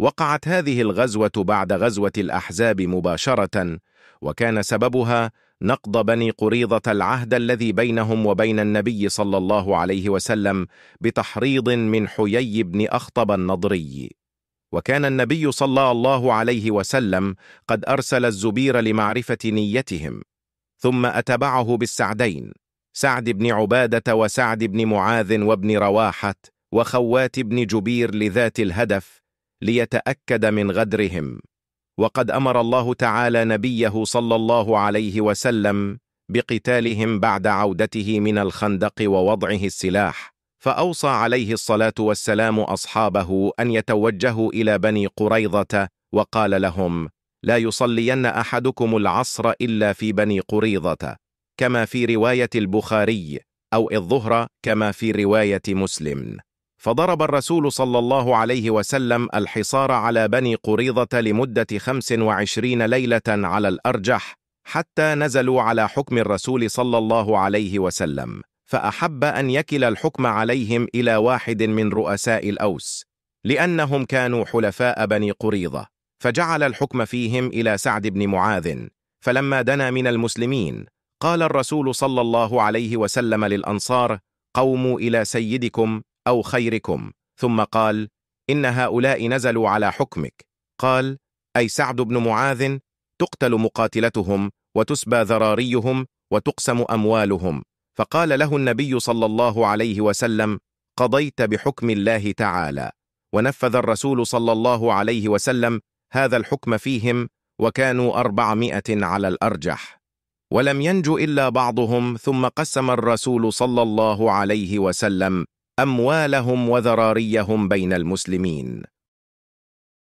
وقعت هذه الغزوة بعد غزوة الأحزاب مباشرة وكان سببها نقض بني قريضة العهد الذي بينهم وبين النبي صلى الله عليه وسلم بتحريض من حيي بن أخطب النضري وكان النبي صلى الله عليه وسلم قد أرسل الزبير لمعرفة نيتهم ثم أتبعه بالسعدين سعد بن عبادة وسعد بن معاذ وابن رواحة وخوات بن جبير لذات الهدف ليتأكد من غدرهم وقد أمر الله تعالى نبيه صلى الله عليه وسلم بقتالهم بعد عودته من الخندق ووضعه السلاح فأوصى عليه الصلاة والسلام أصحابه أن يتوجهوا إلى بني قريظة وقال لهم لا يصلين أحدكم العصر إلا في بني قريظة كما في رواية البخاري أو الظهر كما في رواية مسلم فضرب الرسول صلى الله عليه وسلم الحصار على بني قريضة لمدة 25 ليلة على الأرجح حتى نزلوا على حكم الرسول صلى الله عليه وسلم فأحب أن يكل الحكم عليهم إلى واحد من رؤساء الأوس لأنهم كانوا حلفاء بني قريضة فجعل الحكم فيهم إلى سعد بن معاذ فلما دنا من المسلمين قال الرسول صلى الله عليه وسلم للأنصار قوموا إلى سيدكم أو خيركم ثم قال إن هؤلاء نزلوا على حكمك قال أي سعد بن معاذ تقتل مقاتلتهم وتسبى ذراريهم وتقسم أموالهم فقال له النبي صلى الله عليه وسلم قضيت بحكم الله تعالى ونفذ الرسول صلى الله عليه وسلم هذا الحكم فيهم وكانوا أربعمائة على الأرجح ولم ينج إلا بعضهم ثم قسم الرسول صلى الله عليه وسلم أموالهم وذراريهم بين المسلمين